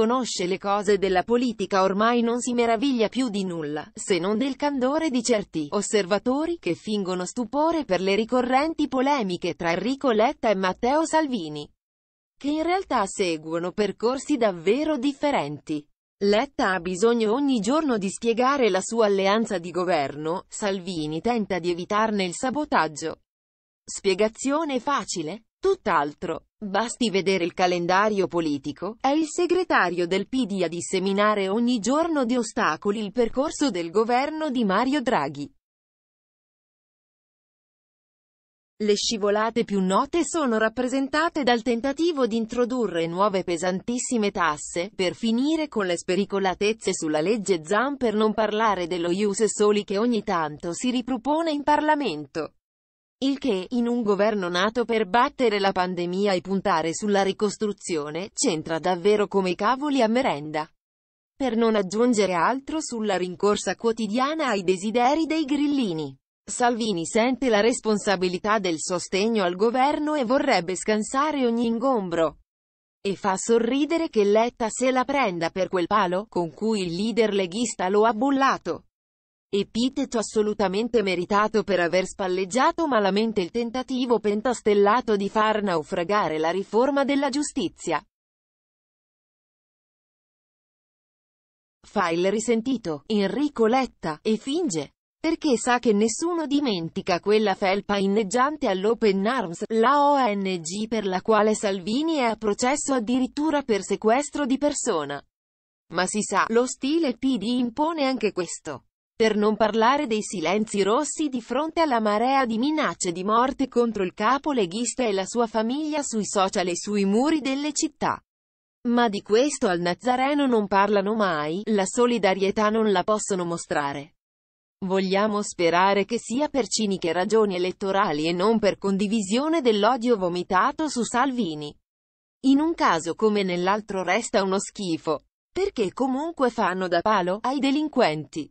conosce le cose della politica ormai non si meraviglia più di nulla, se non del candore di certi osservatori che fingono stupore per le ricorrenti polemiche tra Enrico Letta e Matteo Salvini, che in realtà seguono percorsi davvero differenti. Letta ha bisogno ogni giorno di spiegare la sua alleanza di governo, Salvini tenta di evitarne il sabotaggio. Spiegazione facile? Tutt'altro. Basti vedere il calendario politico, è il segretario del PD a disseminare ogni giorno di ostacoli il percorso del governo di Mario Draghi. Le scivolate più note sono rappresentate dal tentativo di introdurre nuove pesantissime tasse, per finire con le spericolatezze sulla legge ZAN per non parlare dello Ius Soli che ogni tanto si ripropone in Parlamento. Il che, in un governo nato per battere la pandemia e puntare sulla ricostruzione, c'entra davvero come cavoli a merenda. Per non aggiungere altro sulla rincorsa quotidiana ai desideri dei grillini. Salvini sente la responsabilità del sostegno al governo e vorrebbe scansare ogni ingombro. E fa sorridere che Letta se la prenda per quel palo, con cui il leader leghista lo ha bullato. Epiteto assolutamente meritato per aver spalleggiato malamente il tentativo pentastellato di far naufragare la riforma della giustizia. Fa il risentito, Enrico Letta, e finge perché sa che nessuno dimentica quella felpa inneggiante all'Open Arms, la ONG per la quale Salvini è a processo addirittura per sequestro di persona. Ma si sa, lo stile PD impone anche questo. Per non parlare dei silenzi rossi di fronte alla marea di minacce di morte contro il capo leghista e la sua famiglia sui social e sui muri delle città. Ma di questo al Nazareno non parlano mai, la solidarietà non la possono mostrare. Vogliamo sperare che sia per ciniche ragioni elettorali e non per condivisione dell'odio vomitato su Salvini. In un caso come nell'altro resta uno schifo, perché comunque fanno da palo ai delinquenti.